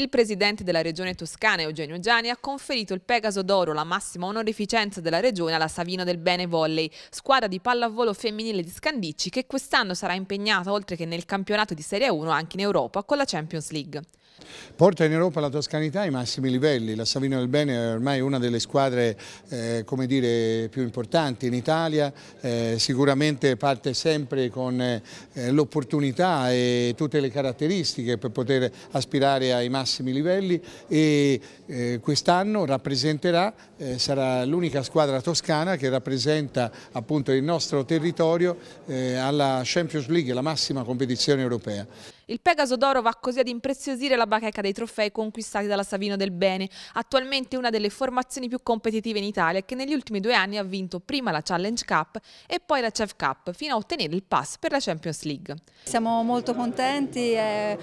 Il presidente della regione toscana Eugenio Giani ha conferito il Pegaso d'Oro, la massima onorificenza della regione, alla Savino del Bene Volley, squadra di pallavolo femminile di Scandicci che quest'anno sarà impegnata oltre che nel campionato di Serie 1 anche in Europa con la Champions League. Porta in Europa la Toscanità ai massimi livelli, la Savino del Bene è ormai una delle squadre eh, dire, più importanti in Italia, eh, sicuramente parte sempre con eh, l'opportunità e tutte le caratteristiche per poter aspirare ai massimi livelli e eh, quest'anno rappresenterà, eh, sarà l'unica squadra toscana che rappresenta appunto il nostro territorio eh, alla Champions League, la massima competizione europea. Il Pegaso d'oro va così ad impreziosire la bacheca dei trofei conquistati dalla Savino del Bene, attualmente una delle formazioni più competitive in Italia che negli ultimi due anni ha vinto prima la Challenge Cup e poi la Chef Cup, fino a ottenere il pass per la Champions League. Siamo molto contenti, è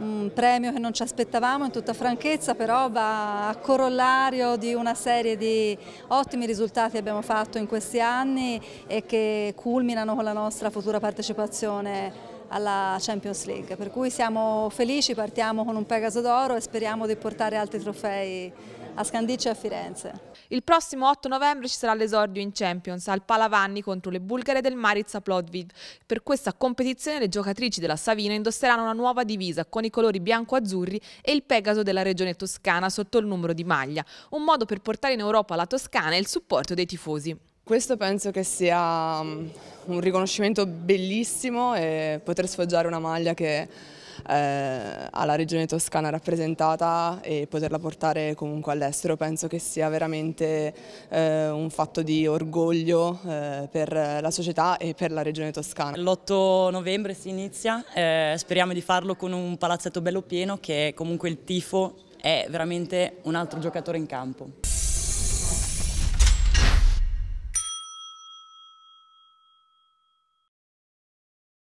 un premio che non ci aspettavamo in tutta franchezza, però va a corollario di una serie di ottimi risultati che abbiamo fatto in questi anni e che culminano con la nostra futura partecipazione alla Champions League, per cui siamo felici, partiamo con un Pegaso d'oro e speriamo di portare altri trofei a Scandiccia e a Firenze. Il prossimo 8 novembre ci sarà l'esordio in Champions al Palavanni contro le bulgare del Maritza Plotvid. Per questa competizione le giocatrici della Savina indosseranno una nuova divisa con i colori bianco-azzurri e il Pegaso della regione toscana sotto il numero di maglia, un modo per portare in Europa la Toscana e il supporto dei tifosi. Questo penso che sia mm, un riconoscimento bellissimo e poter sfoggiare una maglia che eh, ha la regione toscana rappresentata e poterla portare comunque all'estero penso che sia veramente eh, un fatto di orgoglio eh, per la società e per la regione toscana. L'8 novembre si inizia, eh, speriamo di farlo con un palazzetto bello pieno che comunque il tifo è veramente un altro giocatore in campo.